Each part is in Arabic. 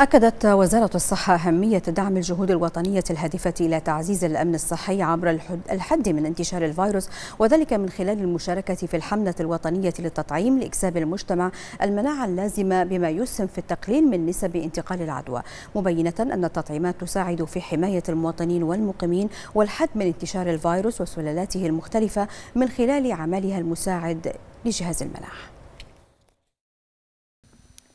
أكدت وزارة الصحة أهمية دعم الجهود الوطنية الهادفة إلى تعزيز الأمن الصحي عبر الحد من انتشار الفيروس وذلك من خلال المشاركة في الحملة الوطنية للتطعيم لإكساب المجتمع المناعة اللازمة بما يسهم في التقليل من نسب انتقال العدوى مبينة أن التطعيمات تساعد في حماية المواطنين والمقيمين والحد من انتشار الفيروس وسلالاته المختلفة من خلال عملها المساعد لجهاز المناعه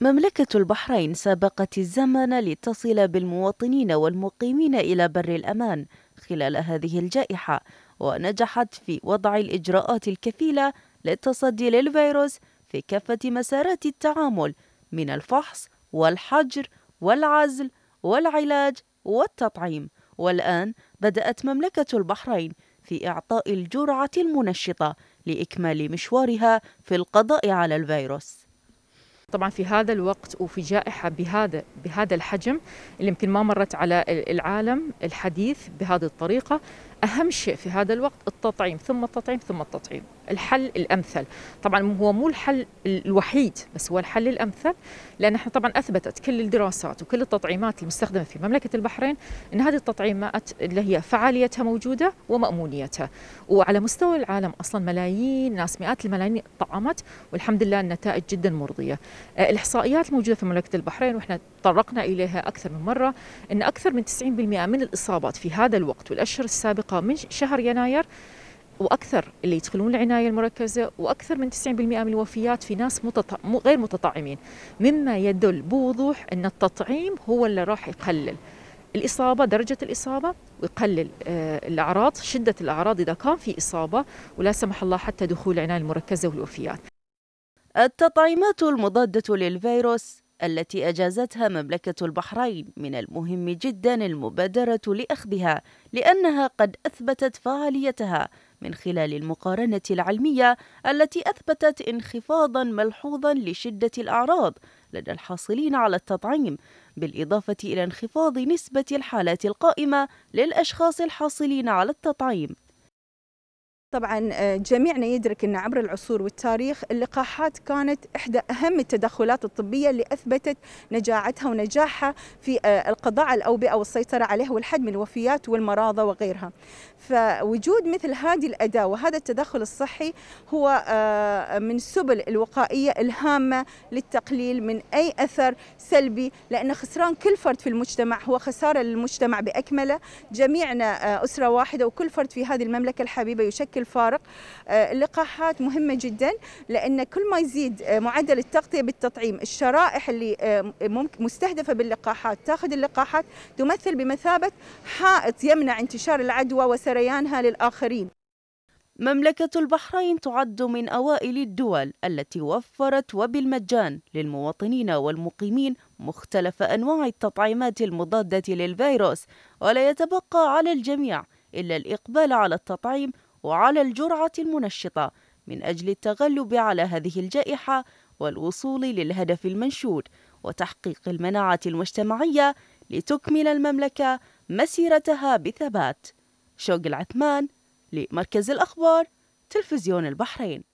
مملكة البحرين سابقت الزمن لتصل بالمواطنين والمقيمين إلى بر الأمان خلال هذه الجائحة ونجحت في وضع الإجراءات الكفيلة للتصدي للفيروس في كافة مسارات التعامل من الفحص والحجر والعزل والعلاج والتطعيم والآن بدأت مملكة البحرين في إعطاء الجرعة المنشطة لإكمال مشوارها في القضاء على الفيروس طبعا في هذا الوقت وفي جائحه بهذا بهذا الحجم اللي يمكن ما مرت على العالم الحديث بهذه الطريقه اهم شيء في هذا الوقت التطعيم ثم التطعيم ثم التطعيم الحل الامثل طبعا هو مو الحل الوحيد بس هو الحل الامثل لان احنا طبعا اثبتت كل الدراسات وكل التطعيمات المستخدمه في مملكه البحرين ان هذه التطعيمات اللي هي فعاليتها موجوده ومامونيتها وعلى مستوى العالم اصلا ملايين ناس مئات الملايين طعمت والحمد لله النتائج جدا مرضيه آه، الاحصائيات الموجوده في مملكه البحرين واحنا تطرقنا اليها اكثر من مره ان اكثر من 90% من الاصابات في هذا الوقت والاشهر السابقه من شهر يناير واكثر اللي يدخلون العنايه المركزه واكثر من 90% من الوفيات في ناس غير متطعمين مما يدل بوضوح ان التطعيم هو اللي راح يقلل الإصابة درجة الإصابة ويقلل آه، الأعراض شدة الأعراض إذا كان في إصابة ولا سمح الله حتى دخول العناية المركزة والوفيات التطعيمات المضادة للفيروس التي أجازتها مملكة البحرين من المهم جدا المبادرة لأخذها لأنها قد أثبتت فعاليتها من خلال المقارنة العلمية التي أثبتت انخفاضا ملحوظا لشدة الأعراض لدى الحاصلين على التطعيم بالإضافة إلى انخفاض نسبة الحالات القائمة للأشخاص الحاصلين على التطعيم طبعا آه، جميعنا يدرك ان عبر العصور والتاريخ اللقاحات كانت احدى اهم التدخلات الطبيه اللي اثبتت نجاعتها ونجاحها في آه، القضاء على الاوبئه والسيطره عليها والحد من الوفيات والمراضى وغيرها. فوجود مثل هذه الاداه وهذا التدخل الصحي هو آه، من السبل الوقائيه الهامه للتقليل من اي اثر سلبي لان خسران كل فرد في المجتمع هو خساره للمجتمع باكمله، جميعنا اسره واحده وكل فرد في هذه المملكه الحبيبه يشكل الفارق آه، اللقاحات مهمة جدا لأن كل ما يزيد آه، معدل التغطية بالتطعيم الشرائح اللي آه، مستهدفة باللقاحات تاخذ اللقاحات تمثل بمثابة حائط يمنع انتشار العدوى وسريانها للآخرين مملكة البحرين تعد من أوائل الدول التي وفرت وبالمجان للمواطنين والمقيمين مختلف أنواع التطعيمات المضادة للفيروس ولا يتبقى على الجميع إلا الإقبال على التطعيم وعلى الجرعة المنشطة من أجل التغلب على هذه الجائحة والوصول للهدف المنشود وتحقيق المناعة المجتمعية لتكمل المملكة مسيرتها بثبات شوق العثمان لمركز الأخبار تلفزيون البحرين